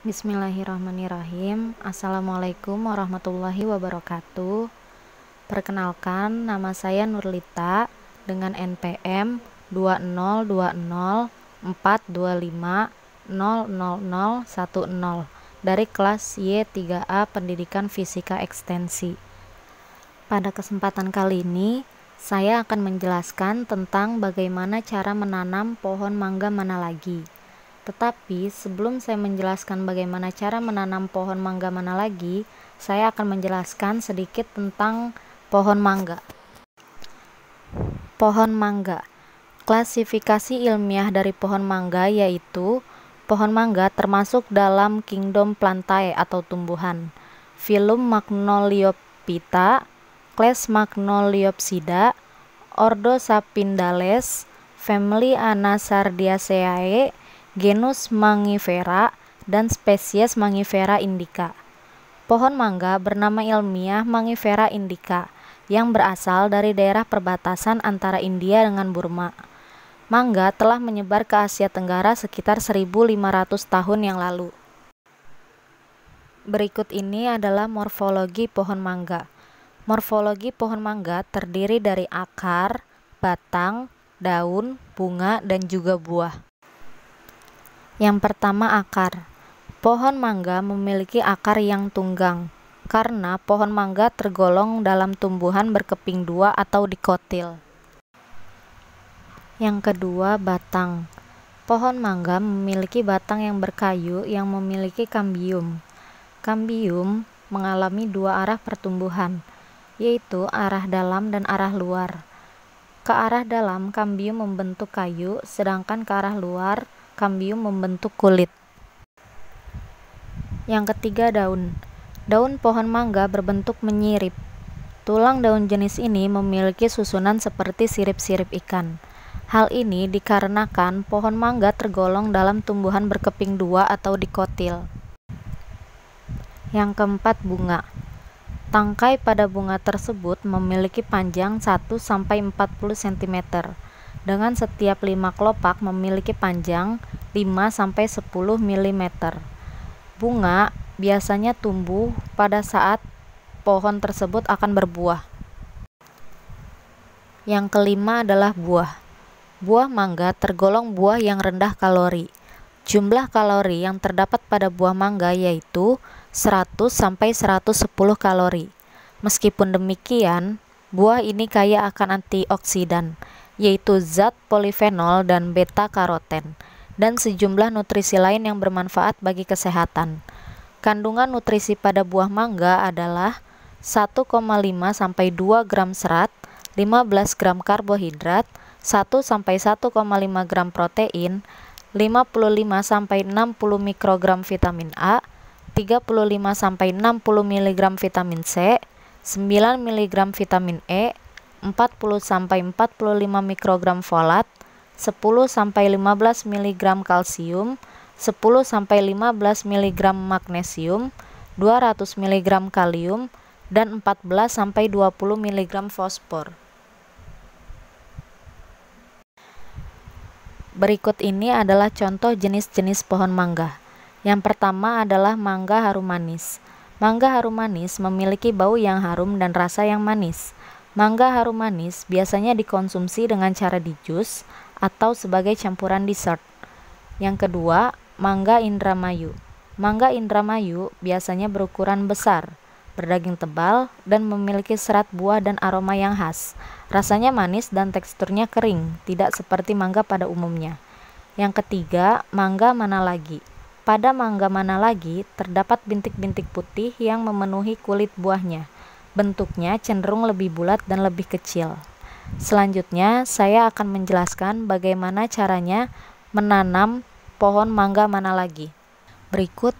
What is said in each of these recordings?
Bismillahirrahmanirrahim Assalamualaikum warahmatullahi wabarakatuh Perkenalkan, nama saya Nurlita dengan NPM 2020425000010 dari kelas Y3A Pendidikan Fisika Ekstensi. Pada kesempatan kali ini, saya akan menjelaskan tentang bagaimana cara menanam pohon mangga mana lagi. Tetapi sebelum saya menjelaskan bagaimana cara menanam pohon mangga mana lagi, saya akan menjelaskan sedikit tentang pohon mangga. Pohon mangga. Klasifikasi ilmiah dari pohon mangga yaitu pohon mangga termasuk dalam kingdom plantae atau tumbuhan. filum Magnoliophyta, Class Magnoliopsida, Ordo Sapindales, Family Anasardiaceae, genus Mangifera, dan spesies Mangifera indica. Pohon mangga bernama ilmiah Mangifera indica yang berasal dari daerah perbatasan antara India dengan Burma. Mangga telah menyebar ke Asia Tenggara sekitar 1500 tahun yang lalu. Berikut ini adalah morfologi pohon mangga. Morfologi pohon mangga terdiri dari akar, batang, daun, bunga, dan juga buah. Yang pertama akar. Pohon mangga memiliki akar yang tunggang karena pohon mangga tergolong dalam tumbuhan berkeping dua atau dikotil. Yang kedua, batang. Pohon mangga memiliki batang yang berkayu yang memiliki kambium. Kambium mengalami dua arah pertumbuhan, yaitu arah dalam dan arah luar. Ke arah dalam, kambium membentuk kayu, sedangkan ke arah luar, kambium membentuk kulit. Yang ketiga, daun. Daun pohon mangga berbentuk menyirip. Tulang daun jenis ini memiliki susunan seperti sirip-sirip ikan. Hal ini dikarenakan pohon mangga tergolong dalam tumbuhan berkeping dua atau dikotil. Yang keempat, bunga. Tangkai pada bunga tersebut memiliki panjang 1 40 cm dengan setiap 5 kelopak memiliki panjang 5-10 mm. Bunga biasanya tumbuh pada saat pohon tersebut akan berbuah. Yang kelima adalah buah. Buah mangga tergolong buah yang rendah kalori. Jumlah kalori yang terdapat pada buah mangga yaitu 100 sampai 110 kalori. Meskipun demikian, buah ini kaya akan antioksidan yaitu zat polifenol dan beta-karoten, dan sejumlah nutrisi lain yang bermanfaat bagi kesehatan. Kandungan nutrisi pada buah mangga adalah 1,5 sampai 2 gram serat, 15 gram karbohidrat, 1 sampai 1,5 gram protein, 55 sampai 60 mikrogram vitamin A, 35 sampai 60 mg vitamin C, 9 mg vitamin E, 40-45 mikrogram folat, 10-15 mg kalsium, 10-15 mg magnesium, 200 mg kalium, dan 14-20 mg fosfor. Berikut ini adalah contoh jenis-jenis pohon mangga. Yang pertama adalah mangga harum manis. Mangga harum manis memiliki bau yang harum dan rasa yang manis. Mangga harum manis biasanya dikonsumsi dengan cara di jus atau sebagai campuran dessert. Yang kedua, mangga indramayu. Mangga indramayu biasanya berukuran besar, berdaging tebal, dan memiliki serat buah dan aroma yang khas. Rasanya manis dan teksturnya kering, tidak seperti mangga pada umumnya. Yang ketiga, mangga mana lagi. Pada mangga mana lagi terdapat bintik-bintik putih yang memenuhi kulit buahnya bentuknya cenderung lebih bulat dan lebih kecil. Selanjutnya, saya akan menjelaskan bagaimana caranya menanam pohon mangga mana lagi. Berikut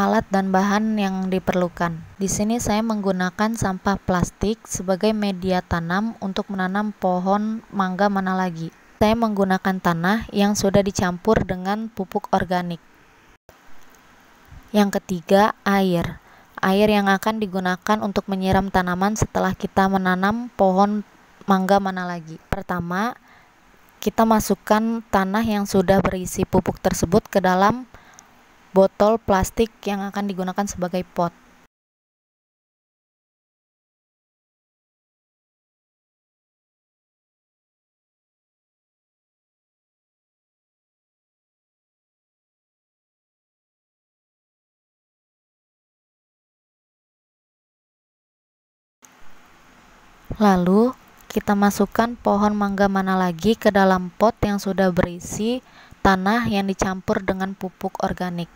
alat dan bahan yang diperlukan. Di sini saya menggunakan sampah plastik sebagai media tanam untuk menanam pohon mangga mana lagi. Saya menggunakan tanah yang sudah dicampur dengan pupuk organik. Yang ketiga, air air yang akan digunakan untuk menyiram tanaman setelah kita menanam pohon mangga mana lagi. Pertama, kita masukkan tanah yang sudah berisi pupuk tersebut ke dalam botol plastik yang akan digunakan sebagai pot. Lalu, kita masukkan pohon mangga mana lagi ke dalam pot yang sudah berisi tanah yang dicampur dengan pupuk organik.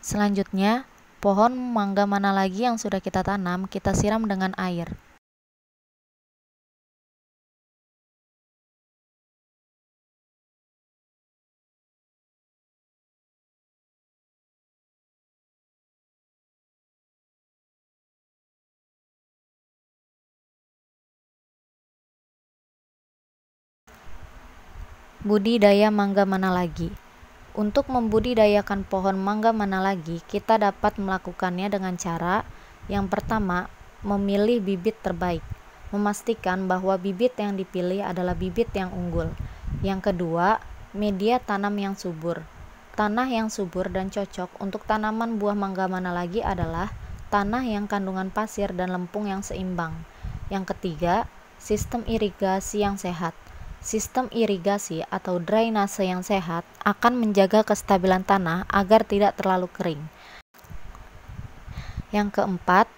Selanjutnya, pohon mangga mana lagi yang sudah kita tanam, kita siram dengan air. budidaya mangga mana lagi. Untuk membudidayakan pohon mangga mana lagi, kita dapat melakukannya dengan cara yang pertama, memilih bibit terbaik. Memastikan bahwa bibit yang dipilih adalah bibit yang unggul. Yang kedua, media tanam yang subur. Tanah yang subur dan cocok untuk tanaman buah mangga mana lagi adalah tanah yang kandungan pasir dan lempung yang seimbang. Yang ketiga, sistem irigasi yang sehat. Sistem irigasi atau drainase yang sehat akan menjaga kestabilan tanah agar tidak terlalu kering. Yang keempat,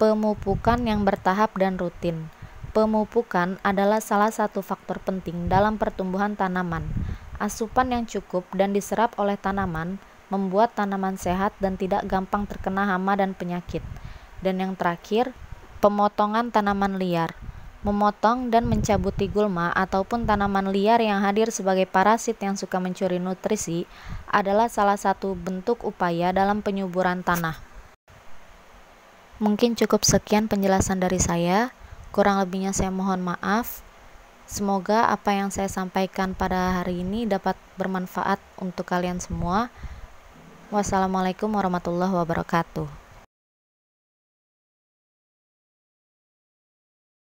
pemupukan yang bertahap dan rutin. Pemupukan adalah salah satu faktor penting dalam pertumbuhan tanaman. Asupan yang cukup dan diserap oleh tanaman membuat tanaman sehat dan tidak gampang terkena hama dan penyakit. Dan yang terakhir, pemotongan tanaman liar memotong dan mencabuti gulma ataupun tanaman liar yang hadir sebagai parasit yang suka mencuri nutrisi adalah salah satu bentuk upaya dalam penyuburan tanah. Mungkin cukup sekian penjelasan dari saya. Kurang lebihnya saya mohon maaf. Semoga apa yang saya sampaikan pada hari ini dapat bermanfaat untuk kalian semua. Wassalamualaikum warahmatullahi wabarakatuh.